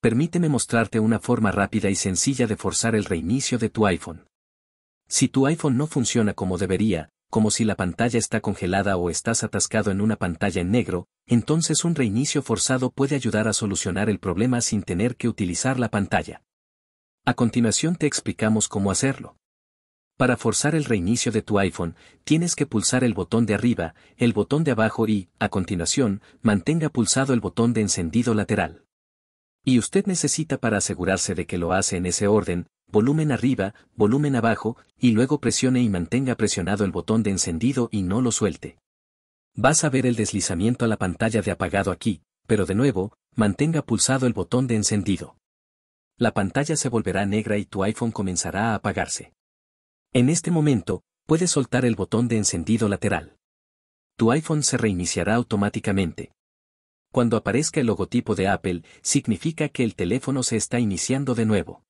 permíteme mostrarte una forma rápida y sencilla de forzar el reinicio de tu iPhone. Si tu iPhone no funciona como debería, como si la pantalla está congelada o estás atascado en una pantalla en negro, entonces un reinicio forzado puede ayudar a solucionar el problema sin tener que utilizar la pantalla. A continuación te explicamos cómo hacerlo. Para forzar el reinicio de tu iPhone, tienes que pulsar el botón de arriba, el botón de abajo y, a continuación, mantenga pulsado el botón de encendido lateral. Y usted necesita para asegurarse de que lo hace en ese orden, volumen arriba, volumen abajo, y luego presione y mantenga presionado el botón de encendido y no lo suelte. Vas a ver el deslizamiento a la pantalla de apagado aquí, pero de nuevo, mantenga pulsado el botón de encendido. La pantalla se volverá negra y tu iPhone comenzará a apagarse. En este momento, puedes soltar el botón de encendido lateral. Tu iPhone se reiniciará automáticamente, cuando aparezca el logotipo de Apple, significa que el teléfono se está iniciando de nuevo.